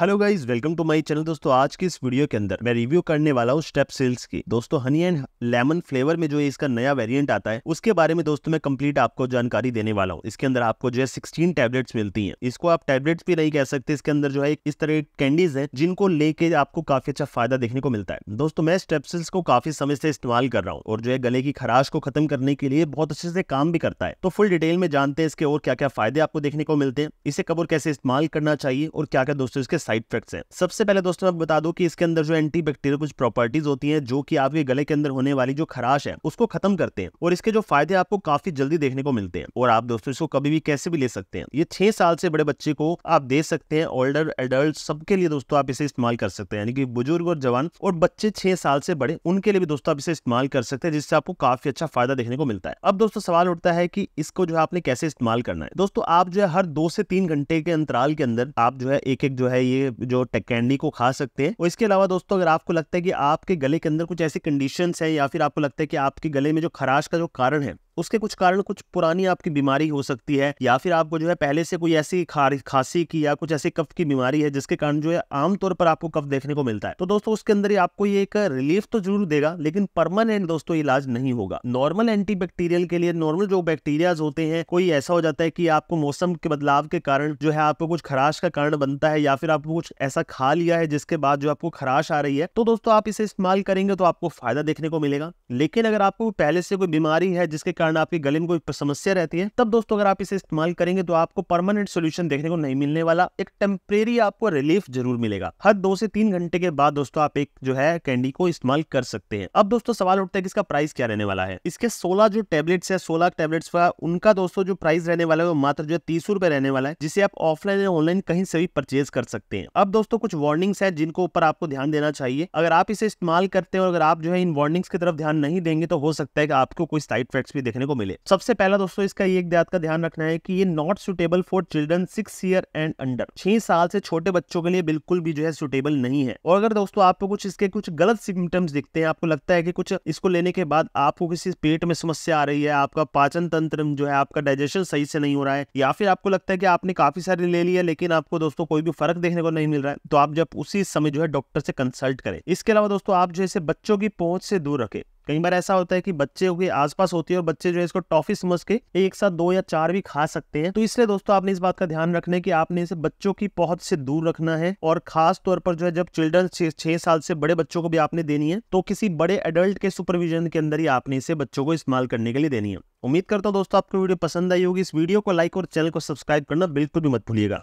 hello guys welcome to my channel दोस्तों आज की इस वीडियो के अंदर मैं रिव्यू करने वाला हूँ स्टेप सेल्स की दोस्तों हनी एंड लेमन फ्लेवर में जो है इसका नया वेरिएंट आता है उसके बारे में दोस्तों मैं कंप्लीट आपको जानकारी देने वाला हूँ इसके अंदर आपको जो है सिक्सटीन टैबलेट्स मिलती है इसको आप टैबलेट्स भी नहीं कह सकते इसके अंदर जो है इस तरह कैंडीज है जिनको लेके आपको काफी अच्छा फायदा देखने को मिलता है दोस्तों मैं स्टेप सेल्स को काफी समय से इस्तेमाल कर रहा हूँ और जो है गले की खराश को खत्म करने के लिए बहुत अच्छे से काम भी करता है तो फुल डिटेल में जानते हैं इसके और क्या क्या फायदे आपको देखने को मिलते हैं इसे कब और कैसे इस्तेमाल करना चाहिए और क्या क्या दोस्तों इसके साइड इफेक्ट्स हैं सबसे पहले दोस्तों मैं बता दूं कि इसके अंदर जो एंटी बैक्टीरियल कुछ प्रॉपर्टीज होती हैं जो कि आपके गले के अंदर होने वाली जो खराश है उसको खत्म करते हैं और इसके जो फायदे आपको काफी जल्दी देखने को मिलते हैं और आप दोस्तों इसको कभी भी कैसे भी ले सकते हैं ये छह साल से बड़े बच्चे को आप दे सकते हैं ओल्डर एडल्ट सबके लिए दोस्तों आप इसे इस्तेमाल कर सकते हैं यानी कि बुजुर्ग और जवान और बच्चे छह साल से बड़े उनके लिए भी दोस्तों आप इसे इस्तेमाल कर सकते हैं जिससे आपको काफी अच्छा फायदा देखने को मिलता है अब दोस्तों सवाल उठता है कि इसको जो है आपने कैसे इस्तेमाल करना है दोस्तों आप जो है हर दो से तीन घंटे के अंतराल के अंदर आप जो है एक एक जो है ये ये जो टेक कैंडी को खा सकते हैं और इसके अलावा दोस्तों अगर आपको लगता है कि आपके गले के अंदर कुछ ऐसी कंडीशन है या फिर आपको लगता है कि आपके गले में जो खराश का जो कारण है उसके कुछ कारण कुछ पुरानी आपकी बीमारी हो सकती है या फिर आपको जो है पहले से कोई ऐसी खांसी की या कुछ ऐसी कफ की बीमारी है जिसके कारण जो है आमतौर पर आपको कफ देखने को मिलता है तो दोस्तों उसके अंदर ही आपको ये एक रिलीफ तो जरूर देगा लेकिन परमानेंट दोस्तों इलाज नहीं होगा नॉर्मल एंटीबैक्टीरियल के लिए नॉर्मल जो बैक्टीरियाज होते हैं कोई ऐसा हो जाता है कि आपको मौसम के बदलाव के कारण जो है आपको कुछ खराश का कारण बनता है या फिर आपको कुछ ऐसा खा लिया है जिसके बाद जो आपको खराश आ रही है तो दोस्तों आप इसे इस्तेमाल करेंगे तो आपको फायदा देखने को मिलेगा लेकिन अगर आपको पहले से कोई बीमारी है जिसके कारण कारण आपके गले में कोई समस्या रहती है तब दोस्तों अगर आप इसे इस्तेमाल करेंगे तो आपको परमानेंट सोल्यूशन देखने को नहीं मिलने वाला एक टेम्परेरी आपको रिलीफ जरूर मिलेगा हर दो से तीन घंटे के बाद दोस्तों आप एक जो है कैंडी को इस्तेमाल कर सकते हैं अब दोस्तों सवाल उठता है कि इसका प्राइस क्या रहने वाला है इसके सोलह जो टेबलेट्स है सोलह टेबलेट्स का उनका दोस्तों जो प्राइस रहने वाला है वो मात्र जो है तीस रुपए रहने वाला है जिसे आप ऑफलाइन या ऑनलाइन कहीं से भी परचेज कर सकते हैं अब दोस्तों कुछ वार्निंग्स है जिनको ऊपर आपको ध्यान देना चाहिए अगर आप इसे इस्तेमाल करते हैं और अगर आप जो है इन वार्निंग्स की तरफ ध्यान नहीं देंगे तो हो सकता है कि आपको कोई साइड इफेक्ट्स भी देखने देखने को मिले सबसे पहला दोस्तों इसका एक बात का ध्यान रखना है कि ये not suitable for children six year and under छह साल से छोटे बच्चों के लिए बिल्कुल भी जो है सुटेबल नहीं है और अगर दोस्तों आपको कुछ इसके कुछ गलत सिम्टम्स दिखते हैं आपको लगता है कि कुछ इसको लेने के बाद आपको किसी पेट में समस्या आ रही है आपका पाचन तंत्र जो है आपका डाइजेशन सही से नहीं हो रहा है या फिर आपको लगता है कि आपने काफी सारे ले लिया लेकिन आपको दोस्तों कोई भी फर्क देखने को नहीं मिल रहा है तो आप जब उसी समय जो है डॉक्टर से कंसल्ट करें इसके अलावा दोस्तों आप जो है बच्चों की पहुंच से दूर रखें कई बार ऐसा होता है कि बच्चे के आसपास होती है और बच्चे जो है इसको टॉफी समझ के एक साथ दो या चार भी खा सकते हैं तो इसलिए दोस्तों आपने इस बात का ध्यान रखना है कि आपने इसे बच्चों की पहुंच से दूर रखना है और खास तौर पर जो है जब चिल्ड्रन छह साल से बड़े बच्चों को भी आपने देनी है तो किसी बड़े एडल्ट के सुपरविजन के अंदर ही आपने इसे बच्चों को इस्तेमाल करने के लिए देनी है उम्मीद करता हूँ दोस्तों आपको वीडियो पसंद आई होगी इस वीडियो को लाइक और चैनल को सब्सक्राइब करना बिल्कुल भी मत भूलिएगा